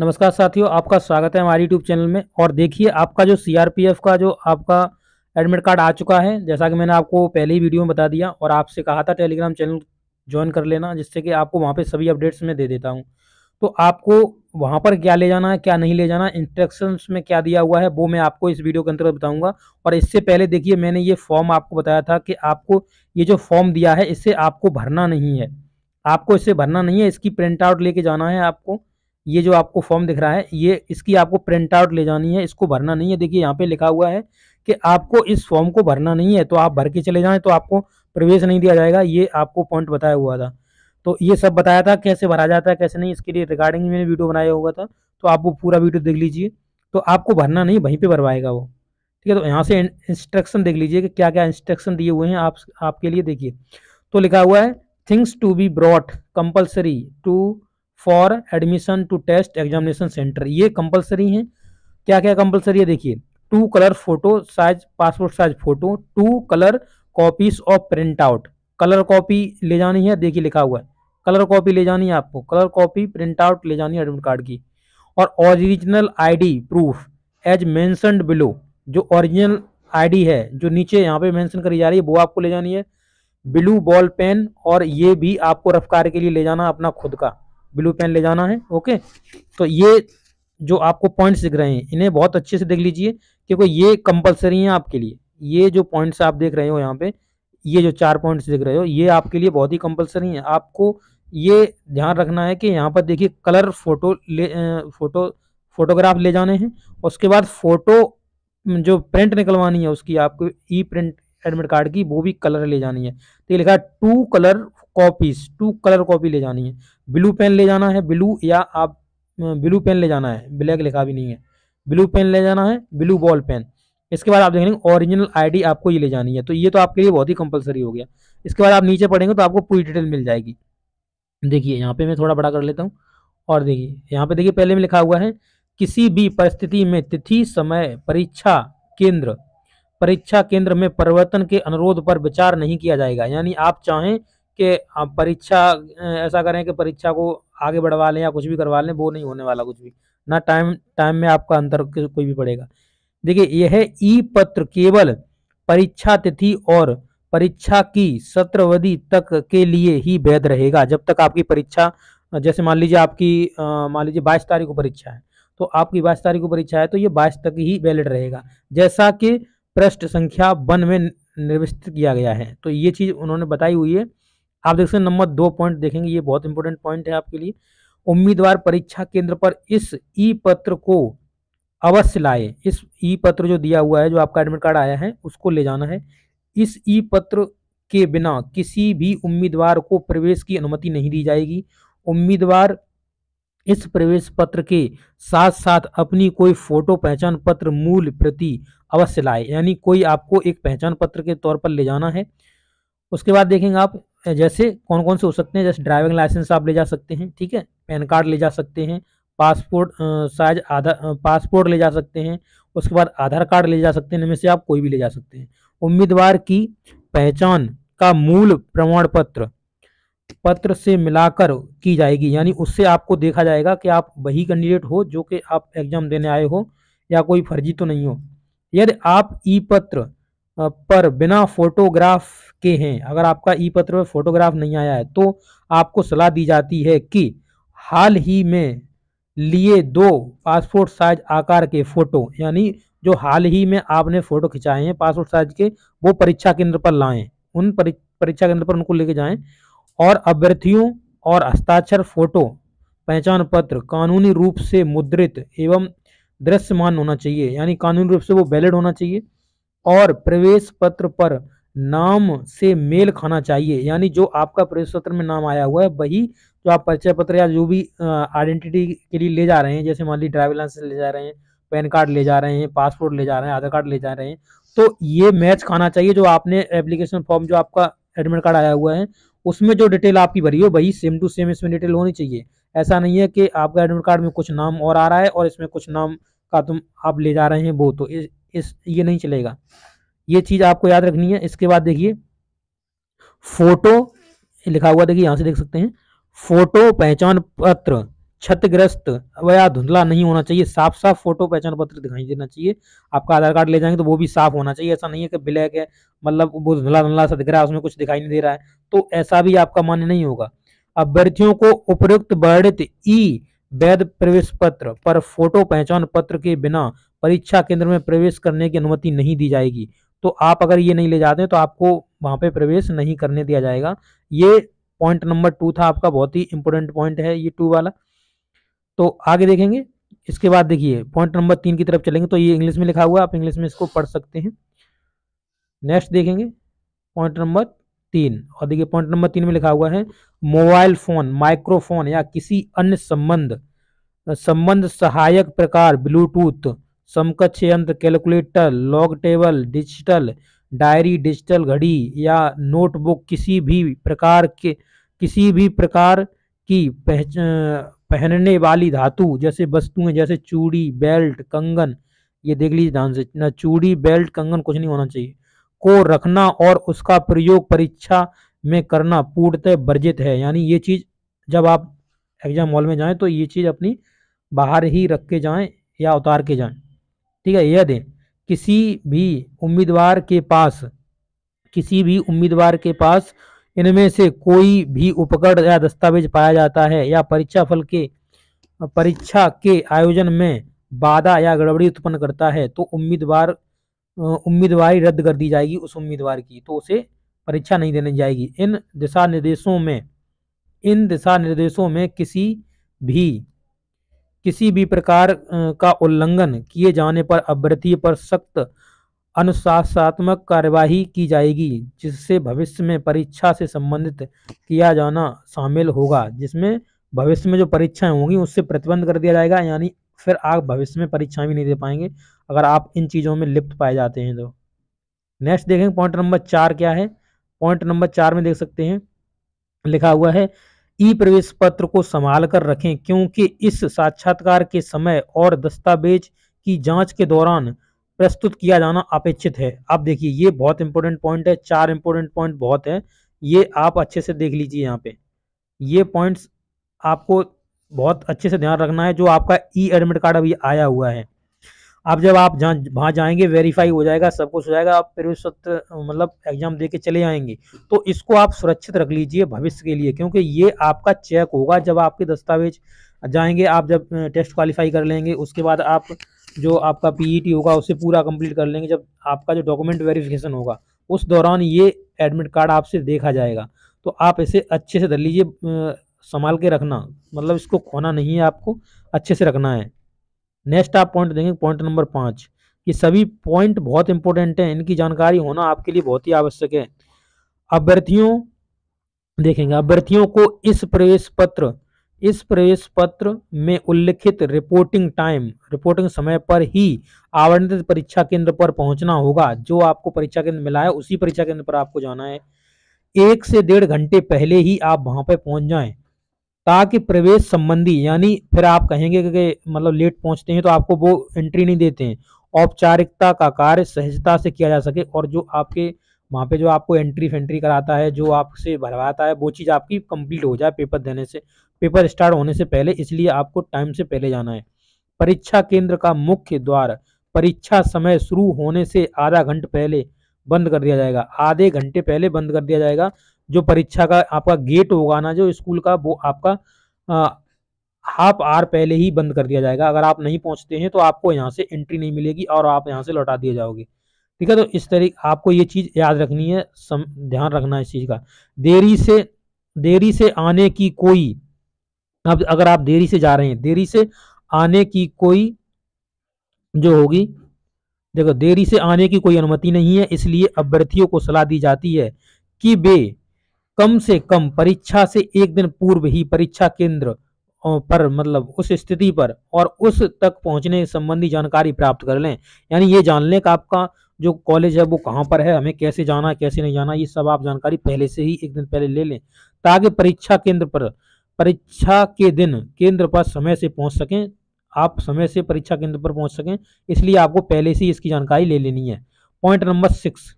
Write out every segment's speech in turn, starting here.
नमस्कार साथियों आपका स्वागत है हमारे यूट्यूब चैनल में और देखिए आपका जो सीआरपीएफ का जो आपका एडमिट कार्ड आ चुका है जैसा कि मैंने आपको पहले ही वीडियो में बता दिया और आपसे कहा था टेलीग्राम चैनल ज्वाइन कर लेना जिससे कि आपको वहाँ पे सभी अपडेट्स मैं दे देता हूँ तो आपको वहाँ पर क्या ले जाना है क्या नहीं ले जाना इंस्ट्रक्शंस में क्या दिया हुआ है वो मैं आपको इस वीडियो के अंतर्गत बताऊँगा और इससे पहले देखिए मैंने ये फॉर्म आपको बताया था कि आपको ये जो फॉर्म दिया है इससे आपको भरना नहीं है आपको इसे भरना नहीं है इसकी प्रिंट आउट लेके जाना है आपको ये जो आपको फॉर्म दिख रहा है ये इसकी आपको प्रिंट आउट ले जानी है इसको भरना नहीं है देखिए यहाँ पे लिखा हुआ है कि आपको इस फॉर्म को भरना नहीं है तो आप भर के चले जाएं तो आपको प्रवेश नहीं दिया जाएगा ये आपको पॉइंट बताया हुआ था तो ये सब बताया था कैसे भरा जाता है कैसे नहीं इसके लिए रिगार्डिंग मैंने वीडियो बनाया हुआ था तो आप वो पूरा वीडियो देख लीजिए तो आपको भरना नहीं वहीं पर भरवाएगा वो ठीक है तो यहाँ से इंस्ट्रक्शन देख लीजिए कि क्या क्या इंस्ट्रक्शन दिए हुए हैं आपके लिए देखिए तो लिखा हुआ है things to be brought compulsory to for admission to test examination centre ये कंपलसरी है क्या क्या कंपलसरी है देखिए two colour photo size passport size photo two colour copies of print out colour copy ले जानी है देखिए लिखा हुआ है कलर कॉपी ले जानी है आपको कलर कॉपी प्रिंट आउट ले जानी है एडमिट कार्ड की और original ID proof as mentioned below जो ओरिजिनल आईडी है जो नीचे यहाँ पे मेंशन करी जा रही है वो आपको ले जानी है ब्लू बॉल पेन और ये भी आपको रफ्तार के लिए ले जाना अपना खुद का ब्लू पेन ले जाना है ओके तो ये जो आपको पॉइंट्स दिख रहे हैं इन्हें बहुत अच्छे से देख लीजिए क्योंकि ये कंपलसरी है आपके लिए ये जो पॉइंट्स आप देख रहे हो यहाँ पे ये जो चार पॉइंट्स देख रहे हो ये आपके लिए बहुत ही कंपलसरी है आपको ये ध्यान रखना है कि यहाँ पर देखिए कलर फोटो ले फोटो फोटोग्राफ ले जाने हैं उसके बाद फोटो जो प्रिंट निकलवानी है उसकी आपको ई प्रिंट एडमिट कार्ड की वो भी कलर ले जानी है तो ये लिखा है two colour copies two colour copy ले जानी है ब्लू पेन ले जाना है ब्लू या आप ब्लू पेन ले जाना है ब्लैक लिखा भी नहीं है ब्लू पेन ले जाना है ब्लू बॉल पेन इसके बाद आप देखेंगे ओरिजिनल आईडी आपको ये ले जानी है तो ये तो आपके लिए बहुत ही कंपलसरी हो गया इसके बाद आप नीचे पढ़ेंगे तो आपको पूरी डिटेल मिल जाएगी देखिए यहाँ पे मैं थोड़ा बड़ा कर लेता हूँ और देखिए यहाँ पे देखिए पहले में लिखा हुआ है किसी भी परिस्थिति में तिथि समय परीक्षा केंद्र परीक्षा केंद्र में परिवर्तन के अनुरोध पर विचार नहीं किया जाएगा यानी आप चाहें कि हाँ, परीक्षा ऐसा करें कि परीक्षा को आगे बढ़वा लें या कुछ भी करवा लें वो नहीं होने वाला कुछ भी ना टाइम टाइम में आपका अंतर कोई भी पड़ेगा देखिए यह ई पत्र केवल परीक्षा तिथि और परीक्षा की सत्रवधि तक के लिए ही वैध रहेगा जब तक आपकी परीक्षा जैसे मान लीजिए आपकी मान लीजिए बाईस तारीख को परीक्षा है तो आपकी बाईस तारीख को परीक्षा है तो ये बाईस तक ही वैलिड रहेगा जैसा कि पृष्ठ संख्या वन में निर्विष्ट किया गया है तो ये चीज़ उन्होंने बताई हुई है आप देख सकते हैं नंबर दो पॉइंट देखेंगे ये बहुत इंपॉर्टेंट पॉइंट है आपके लिए उम्मीदवार परीक्षा केंद्र पर इस ई पत्र को अवश्य लाए इस ई पत्र जो दिया हुआ है जो आपका एडमिट कार्ड आया है उसको ले जाना है इस ई पत्र के बिना किसी भी उम्मीदवार को प्रवेश की अनुमति नहीं दी जाएगी उम्मीदवार इस प्रवेश पत्र के साथ साथ अपनी कोई फोटो पहचान पत्र मूल प्रति अवश्य लाए यानी कोई आपको एक पहचान पत्र के तौर पर ले जाना है उसके बाद देखेंगे आप जैसे कौन कौन से हो सकते हैं जैसे ड्राइविंग लाइसेंस आप ले जा सकते हैं ठीक है पैन कार्ड ले जा सकते हैं पासपोर्ट साइज आधार पासपोर्ट ले जा सकते हैं उसके बाद आधार कार्ड ले जा सकते हैं इनमें से आप कोई भी ले जा सकते हैं उम्मीदवार की पहचान का मूल प्रमाण पत्र पत्र से मिलाकर की जाएगी यानी उससे आपको देखा जाएगा कि आप वही कैंडिडेट हो जो कि आप एग्जाम देने आए हो या कोई फर्जी तो नहीं हो यदि आप ई पत्र पर बिना फोटोग्राफ के हैं अगर आपका ई पत्र में फोटोग्राफ नहीं आया है तो आपको सलाह दी जाती है कि हाल ही में लिए दो पासपोर्ट साइज आकार के फोटो यानी जो हाल ही में आपने फोटो खिंचाए हैं पासपोर्ट साइज के वो परीक्षा केंद्र पर लाएं उन परीक्षा केंद्र पर उनको लेके जाएं और अभ्यर्थियों और हस्ताक्षर फोटो पहचान पत्र कानूनी रूप से मुद्रित एवं दृश्यमान होना चाहिए यानी कानूनी रूप से वो वैलिड होना चाहिए और प्रवेश पत्र पर नाम से मेल खाना चाहिए यानी जो आपका प्रवेश पत्र में नाम आया हुआ है वही जो आप परिचय पत्र या जो भी आइडेंटिटी के लिए ले जा रहे हैं जैसे मान लीजिए ड्राइविंग लाइसेंस ले जा रहे हैं पैन कार्ड ले जा रहे हैं पासपोर्ट ले जा रहे हैं आधार कार्ड ले जा रहे हैं तो ये मैच खाना चाहिए जो आपने एप्लीकेशन फॉर्म जो आपका एडमिट कार्ड आया हुआ है उसमें जो डिटेल आपकी भरी हो वही सेम टू सेम इसमें डिटेल होनी चाहिए ऐसा नहीं है कि आपका एडमिट कार्ड में कुछ नाम और आ रहा है और इसमें कुछ नाम का तुम आप ले जा रहे हैं वो तो इस, इस ये नहीं चलेगा ये चीज़ आपको याद रखनी है इसके बाद देखिए फोटो लिखा हुआ देखिए यहां से देख सकते हैं फोटो पहचान पत्र क्षतिग्रस्त व या धुंधला नहीं होना चाहिए साफ साफ फोटो पहचान पत्र दिखाई देना चाहिए आपका आधार कार्ड ले जाएंगे तो वो भी साफ होना चाहिए ऐसा नहीं है कि ब्लैक है मतलब वो धुंधला धुंधला सा दिख रहा है उसमें कुछ दिखाई नहीं दे रहा है तो ऐसा भी आपका मान्य नहीं होगा अभ्यर्थियों को उपयुक्त वर्णित ई वैध प्रवेश पत्र पर फोटो पहचान पत्र के बिना परीक्षा केंद्र में प्रवेश करने की अनुमति नहीं दी जाएगी तो आप अगर ये नहीं ले जाते हैं तो आपको वहाँ पे प्रवेश नहीं करने दिया जाएगा ये पॉइंट नंबर टू था आपका बहुत ही इंपॉर्टेंट पॉइंट है ये टू वाला तो आगे देखेंगे इसके बाद देखिए पॉइंट नंबर तीन की तरफ चलेंगे तो ये इंग्लिश में लिखा हुआ आप इंग्लिश में इसको पढ़ सकते हैं नेक्स्ट देखेंगे पॉइंट नंबर तीन और देखिए पॉइंट नंबर तीन में लिखा हुआ है मोबाइल फोन माइक्रोफोन या किसी अन्य संबंध संबंध सहायक प्रकार ब्लूटूथ समकक्ष यंत्र calculator log table digital diary digital घड़ी या नोटबुक किसी भी प्रकार के किसी भी प्रकार की पहच पहनने वाली धातु जैसे वस्तुएं जैसे चूड़ी बेल्ट कंगन ये देख लीजिए ध्यान से ना चूड़ी बेल्ट कंगन कुछ नहीं होना चाहिए को रखना और उसका प्रयोग परीक्षा में करना पूर्णतः वर्जित है यानी ये चीज़ जब आप एग्जाम हॉल में जाएं तो ये चीज़ अपनी बाहर ही रख के जाएं या उतार के जाएं ठीक है यदि किसी भी उम्मीदवार के पास किसी भी उम्मीदवार के पास इनमें से कोई भी उपकरण या दस्तावेज पाया जाता है या परीक्षा फल के परीक्षा के आयोजन में बाधा या गड़बड़ी उत्पन्न करता है तो उम्मीदवार उम्मीदवारी रद्द कर दी जाएगी उस उम्मीदवार की तो उसे परीक्षा नहीं देनी जाएगी इन दिशा निर्देशों में इन दिशा निर्देशों में किसी भी किसी भी प्रकार का उल्लंघन किए जाने पर अभ्यर्थी पर सख्त अनुशासनात्मक कार्यवाही की जाएगी जिससे भविष्य में परीक्षा से संबंधित किया जाना शामिल होगा जिसमें भविष्य में जो परीक्षाएं होंगी उससे प्रतिबंध कर दिया जाएगा यानी फिर आप भविष्य में परीक्षाएं भी नहीं दे पाएंगे अगर आप इन चीज़ों में लिप्त पाए जाते हैं तो नेक्स्ट देखेंगे पॉइंट नंबर चार क्या है पॉइंट नंबर चार में देख सकते हैं लिखा हुआ है ई प्रवेश पत्र को संभाल कर रखें क्योंकि इस साक्षात्कार के समय और दस्तावेज की जांच के दौरान प्रस्तुत किया जाना अपेक्षित है आप देखिए ये बहुत इंपॉर्टेंट पॉइंट है चार इंपॉर्टेंट पॉइंट बहुत है ये आप अच्छे से देख लीजिए यहाँ पे ये पॉइंट्स आपको बहुत अच्छे से ध्यान रखना है जो आपका ई एडमिट कार्ड अभी आया हुआ है आप जब आप जहाँ वहाँ जाएंगे वेरीफाई हो जाएगा सब कुछ हो जाएगा आप उस वक्त मतलब एग्जाम दे के चले आएंगे तो इसको आप सुरक्षित रख लीजिए भविष्य के लिए क्योंकि ये आपका चेक होगा जब आपके दस्तावेज जाएंगे आप जब टेस्ट क्वालिफाई कर लेंगे उसके बाद आप जो आपका पीईटी e होगा उसे पूरा कम्प्लीट कर लेंगे जब आपका जो डॉक्यूमेंट वेरिफिकेशन होगा उस दौरान ये एडमिट कार्ड आपसे देखा जाएगा तो आप इसे अच्छे से धर लीजिए संभाल के रखना मतलब इसको खोना नहीं है आपको अच्छे से रखना है नेक्स्ट आप पॉइंट देंगे पॉइंट नंबर पाँच ये सभी पॉइंट बहुत इंपॉर्टेंट हैं इनकी जानकारी होना आपके लिए बहुत ही आवश्यक है अभ्यर्थियों देखेंगे अभ्यर्थियों को इस प्रवेश पत्र इस प्रवेश पत्र में उल्लिखित रिपोर्टिंग टाइम रिपोर्टिंग समय पर ही आवंटित परीक्षा केंद्र पर पहुंचना होगा जो आपको परीक्षा केंद्र मिला है उसी परीक्षा केंद्र पर आपको जाना है एक से डेढ़ घंटे पहले ही आप वहां पर पहुंच जाएं ताकि प्रवेश संबंधी यानी फिर आप कहेंगे कि मतलब लेट पहुंचते हैं तो आपको वो एंट्री नहीं देते हैं औपचारिकता का कार्य सहजता से किया जा सके और जो आपके वहाँ पे जो आपको एंट्री फेंट्री कराता है जो आपसे भरवाता है वो चीज़ आपकी कंप्लीट हो जाए पेपर देने से पेपर स्टार्ट होने से पहले इसलिए आपको टाइम से पहले जाना है परीक्षा केंद्र का मुख्य द्वार परीक्षा समय शुरू होने से आधा घंटे पहले बंद कर दिया जाएगा आधे घंटे पहले बंद कर दिया जाएगा जो परीक्षा का आपका गेट होगा ना जो स्कूल का वो आपका हाफ आवर पहले ही बंद कर दिया जाएगा अगर आप नहीं पहुंचते हैं तो आपको यहाँ से एंट्री नहीं मिलेगी और आप यहाँ से लौटा दिए जाओगे ठीक है तो इस तरीके आपको ये चीज़ याद रखनी है सम ध्यान रखना इस चीज़ का देरी से देरी से आने की कोई अब अगर आप देरी से जा रहे हैं देरी से आने की कोई जो होगी देखो देरी से आने की कोई अनुमति नहीं है इसलिए अभ्यर्थियों को सलाह दी जाती है कि वे कम से कम परीक्षा से एक दिन पूर्व ही परीक्षा केंद्र पर मतलब उस स्थिति पर और उस तक पहुंचने संबंधी जानकारी प्राप्त कर लें यानी ये जान लें कि आपका जो कॉलेज है वो कहाँ पर है हमें कैसे जाना कैसे नहीं जाना ये सब आप जानकारी पहले से ही एक दिन पहले ले लें ताकि परीक्षा केंद्र पर परीक्षा के दिन केंद्र पर समय से पहुंच सकें आप समय से परीक्षा केंद्र पर पहुंच सकें इसलिए आपको पहले से ही इसकी जानकारी ले लेनी है पॉइंट नंबर सिक्स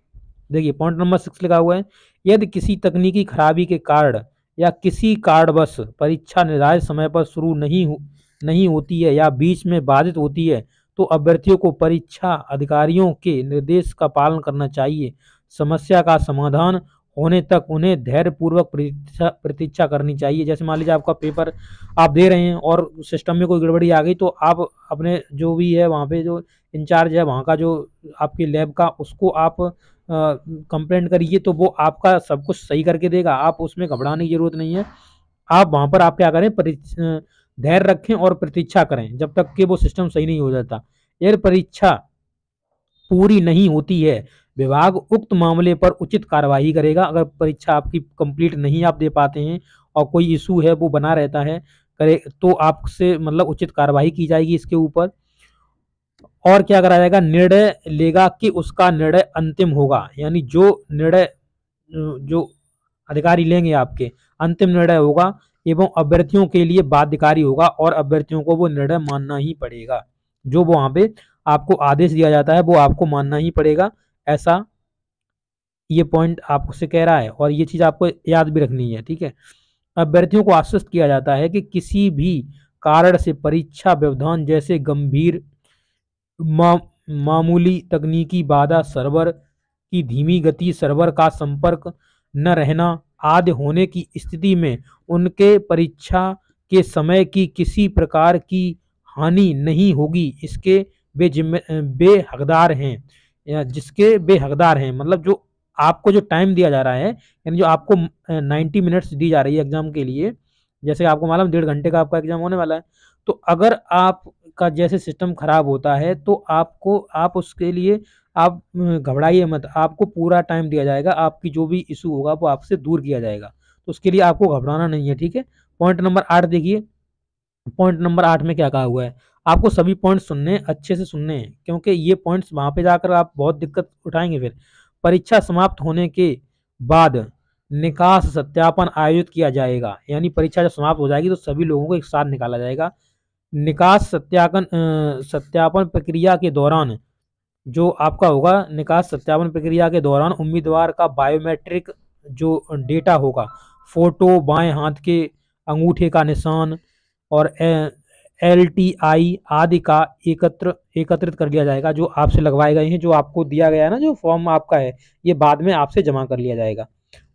देखिए पॉइंट नंबर सिक्स लिखा हुआ है यदि किसी तकनीकी खराबी के कारण या किसी कारणवश परीक्षा निर्धारित समय पर शुरू नहीं हो नहीं होती है या बीच में बाधित होती है तो अभ्यर्थियों को परीक्षा अधिकारियों के निर्देश का पालन करना चाहिए समस्या का समाधान होने तक उन्हें धैर्यपूर्वक प्रतीक्षा प्रतीक्षा करनी चाहिए जैसे मान लीजिए आपका पेपर आप दे रहे हैं और सिस्टम में कोई गड़बड़ी आ गई तो आप अपने जो भी है वहाँ पे जो इंचार्ज है वहाँ का जो आपके लैब का उसको आप कंप्लेंट करिए तो वो आपका सब कुछ सही करके देगा आप उसमें घबराने की जरूरत नहीं है आप वहाँ पर आप क्या करें धैर्य रखें और प्रतीक्षा करें जब तक कि वो सिस्टम सही नहीं हो जाता यदि परीक्षा पूरी नहीं होती है विभाग उक्त मामले पर उचित कार्रवाई करेगा अगर परीक्षा आपकी कंप्लीट नहीं आप दे पाते हैं और कोई इशू है वो बना रहता है करे तो आपसे मतलब उचित कार्रवाई की जाएगी इसके ऊपर और क्या करा जाएगा निर्णय लेगा कि उसका निर्णय अंतिम होगा यानी जो निर्णय जो अधिकारी लेंगे आपके अंतिम निर्णय होगा एवं अभ्यर्थियों के लिए बाध्यकारी होगा और अभ्यर्थियों को वो निर्णय मानना ही पड़ेगा जो वहां पे आपको आदेश दिया जाता है वो आपको मानना ही पड़ेगा ऐसा ये पॉइंट आपसे कह रहा है और ये चीज़ आपको याद भी रखनी है ठीक है अभ्यर्थियों को आश्वस्त किया जाता है कि किसी भी कारण से परीक्षा व्यवधान जैसे गंभीर मा, मामूली तकनीकी बाधा सर्वर की धीमी गति सर्वर का संपर्क न रहना आदि होने की स्थिति में उनके परीक्षा के समय की किसी प्रकार की हानि नहीं होगी इसके बे जिम्मे वे हकदार हैं या जिसके बेहकदार हकदार हैं मतलब जो आपको जो टाइम दिया जा रहा है यानी जो आपको 90 मिनट्स दी जा रही है एग्ज़ाम के लिए जैसे आपको मालूम डेढ़ घंटे का आपका एग्ज़ाम होने वाला है तो अगर आप का जैसे सिस्टम ख़राब होता है तो आपको आप उसके लिए आप घबराइए मत आपको पूरा टाइम दिया जाएगा आपकी जो भी इशू होगा वो आपसे दूर किया जाएगा तो उसके लिए आपको घबराना नहीं है ठीक है पॉइंट नंबर आठ देखिए पॉइंट नंबर आठ में क्या कहा हुआ है आपको सभी पॉइंट सुनने अच्छे से सुनने हैं क्योंकि ये पॉइंट्स वहाँ पे जाकर आप बहुत दिक्कत उठाएंगे फिर परीक्षा समाप्त होने के बाद निकास सत्यापन आयोजित किया जाएगा यानी परीक्षा जब समाप्त हो जाएगी तो सभी लोगों को एक साथ निकाला जाएगा निकास सत्यापन सत्यापन प्रक्रिया के दौरान जो आपका होगा निकास सत्यापन प्रक्रिया के दौरान उम्मीदवार का बायोमेट्रिक जो डेटा होगा फोटो बाएं हाथ के अंगूठे का निशान और एल टी आई आदि का एकत्र एकत्रित कर लिया जाएगा जो आपसे लगवाए गए हैं जो आपको दिया गया है ना जो फॉर्म आपका है ये बाद में आपसे जमा कर लिया जाएगा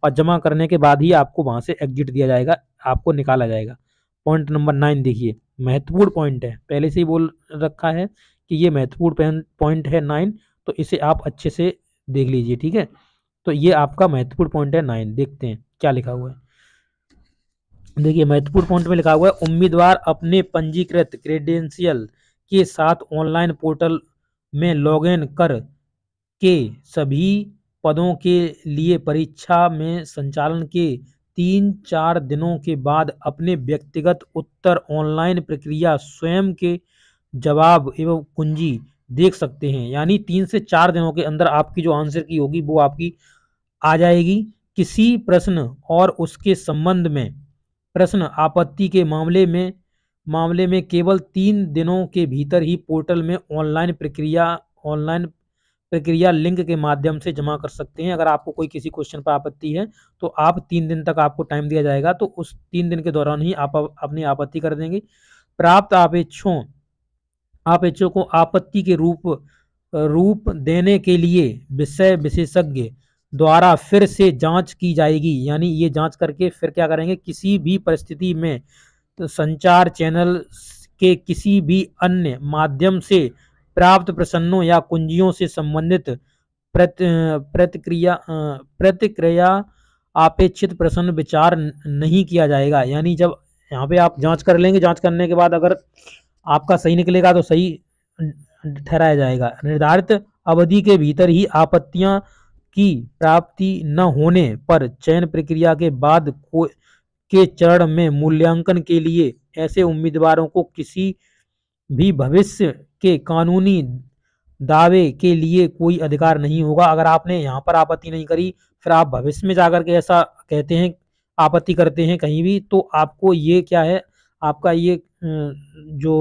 और जमा करने के बाद ही आपको वहाँ से एग्जिट दिया जाएगा आपको निकाला जाएगा पॉइंट नंबर नाइन देखिए महत्वपूर्ण पॉइंट है पहले से ही बोल रखा है कि ये महत्वपूर्ण पॉइंट है नाइन तो इसे आप अच्छे से देख लीजिए ठीक है तो ये आपका महत्वपूर्ण पॉइंट है नाइन देखते हैं क्या लिखा हुआ है देखिए महत्वपूर्ण पॉइंट में लिखा हुआ है उम्मीदवार अपने पंजीकृत क्रेडेंशियल के साथ ऑनलाइन पोर्टल में लॉगिन कर के सभी पदों के लिए परीक्षा में संचालन के तीन चार दिनों के बाद अपने व्यक्तिगत उत्तर ऑनलाइन प्रक्रिया स्वयं के जवाब एवं कुंजी देख सकते हैं यानी तीन से चार दिनों के अंदर आपकी जो आंसर की होगी वो आपकी आ जाएगी किसी प्रश्न और उसके संबंध में प्रश्न आपत्ति के मामले में मामले में केवल तीन दिनों के भीतर ही पोर्टल में ऑनलाइन प्रक्रिया ऑनलाइन प्रक्रिया लिंक के माध्यम से जमा कर सकते हैं अगर आपको कोई किसी क्वेश्चन पर आपत्ति है तो आप तीन दिन तक आपको टाइम दिया जाएगा तो उस तीन दिन के दौरान ही आप अपनी आपत्ति कर देंगे प्राप्त आपेक्षों आपेक्षों को आपत्ति के रूप रूप देने के लिए विषय विशेषज्ञ द्वारा फिर से जांच की जाएगी यानी ये जांच करके फिर क्या करेंगे किसी भी परिस्थिति में तो संचार चैनल के किसी भी अन्य माध्यम से प्राप्त प्रसन्नों या कुंजियों से संबंधित प्रत, प्रतिक्रिया प्रतिक्रिया अपेक्षित प्रसन्न विचार नहीं किया जाएगा यानी जब यहाँ पे आप जांच कर लेंगे जांच करने के बाद अगर आपका सही निकलेगा तो सही ठहराया जाएगा निर्धारित अवधि के भीतर ही आपत्तियां की प्राप्ति न होने पर चयन प्रक्रिया के बाद को के चरण में मूल्यांकन के लिए ऐसे उम्मीदवारों को किसी भी भविष्य के कानूनी दावे के लिए कोई अधिकार नहीं होगा अगर आपने यहाँ पर आपत्ति नहीं करी फिर आप भविष्य में जाकर के ऐसा कहते हैं आपत्ति करते हैं कहीं भी तो आपको ये क्या है आपका ये जो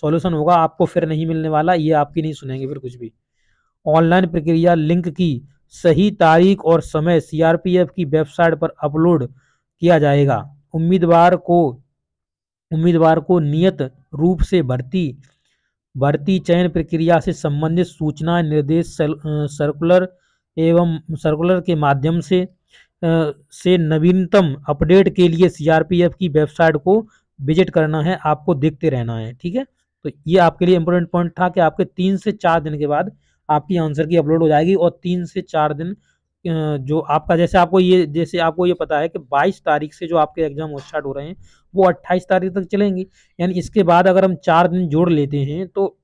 सॉल्यूशन होगा आपको फिर नहीं मिलने वाला ये आपकी नहीं सुनेंगे फिर कुछ भी ऑनलाइन प्रक्रिया लिंक की सही तारीख और समय सीआरपीएफ की वेबसाइट पर अपलोड किया जाएगा उम्मीदवार को उम्मीदवार को नियत रूप से भर्ती भर्ती चयन प्रक्रिया से संबंधित सूचना निर्देश सर्कुलर एवं सर्कुलर के माध्यम से से नवीनतम अपडेट के लिए सीआरपीएफ की वेबसाइट को विजिट करना है आपको देखते रहना है ठीक है तो ये आपके लिए इंपॉर्टेंट पॉइंट था कि आपके तीन से चार दिन के बाद आपकी आंसर की अपलोड हो जाएगी और तीन से चार दिन जो आपका जैसे आपको ये जैसे आपको ये पता है कि 22 तारीख से जो आपके एग्जाम स्टार्ट हो रहे हैं वो अट्ठाईस तारीख तक चलेंगी यानी इसके बाद अगर हम चार दिन जोड़ लेते हैं तो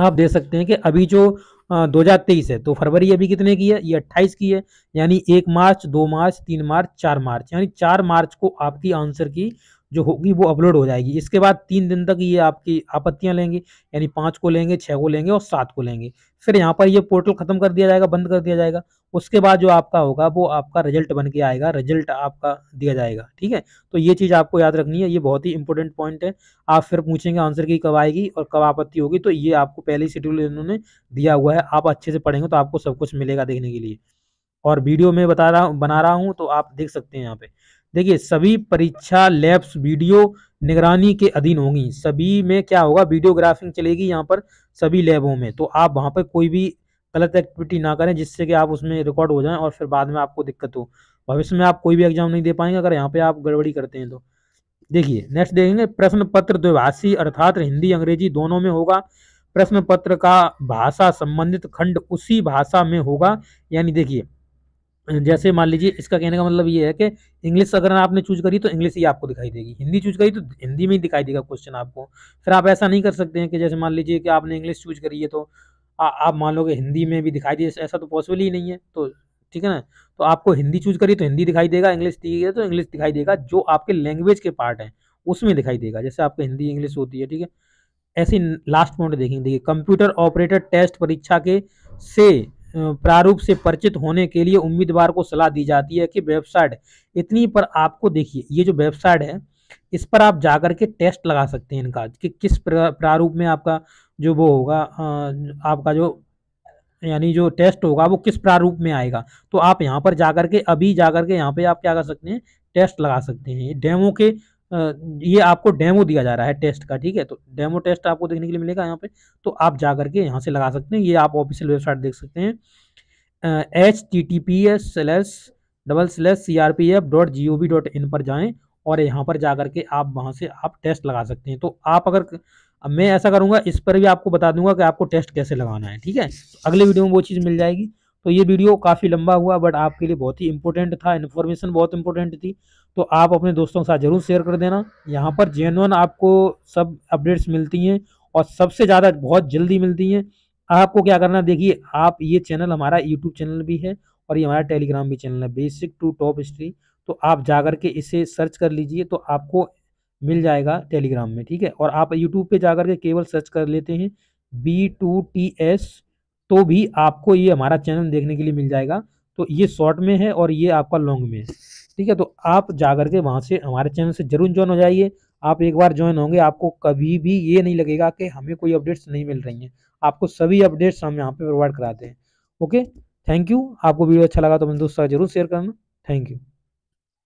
आप देख सकते हैं कि अभी जो दो हजार तेईस है तो फरवरी अभी कितने की है ये अट्ठाईस की है यानी एक मार्च दो मार्च तीन मार्च चार मार्च यानी चार मार्च को आपकी आंसर की जो होगी वो अपलोड हो जाएगी इसके बाद तीन दिन तक ये आपकी आपत्तियां लेंगे यानी पाँच को लेंगे छः को लेंगे और सात को लेंगे फिर यहाँ पर ये पोर्टल ख़त्म कर दिया जाएगा बंद कर दिया जाएगा उसके बाद जो आपका होगा वो आपका रिजल्ट बन के आएगा रिजल्ट आपका दिया जाएगा ठीक है तो ये चीज़ आपको याद रखनी है ये बहुत ही इंपॉर्टेंट पॉइंट है आप फिर पूछेंगे आंसर की कब आएगी और कब आपत्ति होगी तो ये आपको पहले ही शेड्यूल इन्होंने दिया हुआ है आप अच्छे से पढ़ेंगे तो आपको सब कुछ मिलेगा देखने के लिए और वीडियो में बता रहा बना रहा हूँ तो आप देख सकते हैं यहाँ पे देखिए सभी परीक्षा लैब्स वीडियो निगरानी के अधीन होंगी सभी में क्या होगा वीडियोग्राफिंग चलेगी यहाँ पर सभी लैबों में तो आप वहाँ पर कोई भी गलत एक्टिविटी ना करें जिससे कि आप उसमें रिकॉर्ड हो जाएं और फिर बाद में आपको दिक्कत हो भविष्य में आप कोई भी एग्जाम नहीं दे पाएंगे अगर यहाँ पे आप गड़बड़ी करते हैं तो देखिए नेक्स्ट देखेंगे प्रश्न पत्र द्विभाषी अर्थात हिंदी अंग्रेजी दोनों में होगा प्रश्न पत्र का भाषा संबंधित खंड उसी भाषा में होगा यानी देखिए जैसे मान लीजिए इसका कहने का मतलब ये है कि इंग्लिश अगर आपने चूज करी तो इंग्लिश ही आपको दिखाई देगी हिंदी चूज करी तो हिंदी में ही दिखाई देगा क्वेश्चन आपको फिर आप ऐसा नहीं कर सकते हैं कि जैसे मान लीजिए कि आपने इंग्लिश चूज करी है तो आ, आप मान लो कि हिंदी में भी दिखाई दे ऐसा तो पॉसिबल ही नहीं है तो ठीक है ना तो आपको हिंदी चूज करी तो हिंदी दिखाई देगा इंग्लिश दी तो इंग्लिश दिखाई देगा जो आपके लैंग्वेज के पार्ट हैं उसमें दिखाई देगा जैसे आपको हिंदी इंग्लिश होती है ठीक है ऐसी लास्ट पॉइंट देखेंगे देखिए कंप्यूटर ऑपरेटर टेस्ट परीक्षा के से प्रारूप से परिचित होने के लिए उम्मीदवार को सलाह दी जाती है कि वेबसाइट इतनी पर आपको देखिए ये जो वेबसाइट है इस पर आप जाकर के टेस्ट लगा सकते हैं इनका कि किस प्रारूप में आपका जो वो होगा आपका जो यानी जो टेस्ट होगा वो किस प्रारूप में आएगा तो आप यहाँ पर जाकर के अभी जाकर के यहाँ पे आप क्या कर सकते हैं टेस्ट लगा सकते हैं डेमो के ये आपको डेमो दिया जा रहा है टेस्ट का ठीक है तो डेमो टेस्ट आपको देखने के लिए मिलेगा यहाँ पे तो आप जा करके यहाँ से लगा सकते हैं ये आप ऑफिशियल वेबसाइट देख सकते हैं H T T P S slash double slash C R P F dot G O V dot in पर जाएँ और यहाँ पर जा करके आप वहाँ से आप टेस्ट लगा सकते हैं तो आप अगर मैं ऐसा करूँगा इस पर भी आपको बता दूंगा कि आपको टेस्ट कैसे लगाना है ठीक है तो अगले वीडियो में वो चीज़ मिल जाएगी तो ये वीडियो काफ़ी लंबा हुआ बट आपके लिए बहुत ही इंपॉर्टेंट था इन्फॉर्मेशन बहुत इंपॉर्टेंट थी तो आप अपने दोस्तों के साथ जरूर शेयर कर देना यहाँ पर जे आपको सब अपडेट्स मिलती हैं और सबसे ज़्यादा बहुत जल्दी मिलती हैं आपको क्या करना देखिए आप ये चैनल हमारा यूट्यूब चैनल भी है और ये हमारा टेलीग्राम भी चैनल है बेसिक टू टॉप हिस्ट्री तो आप जा कर के इसे सर्च कर लीजिए तो आपको मिल जाएगा टेलीग्राम में ठीक है और आप यूट्यूब पे जा कर के केवल सर्च कर लेते हैं बी टू टी एस तो भी आपको ये हमारा चैनल देखने के लिए मिल जाएगा तो ये शॉर्ट में है और ये आपका लॉन्ग में है ठीक है तो आप जा के वहाँ से हमारे चैनल से जरूर ज्वाइन हो जाइए आप एक बार ज्वाइन होंगे आपको कभी भी ये नहीं लगेगा कि हमें कोई अपडेट्स नहीं मिल रही हैं आपको सभी अपडेट्स हम यहाँ पे प्रोवाइड कराते हैं ओके थैंक यू आपको वीडियो अच्छा लगा तो मैं दोस्तों जरूर शेयर करना थैंक यू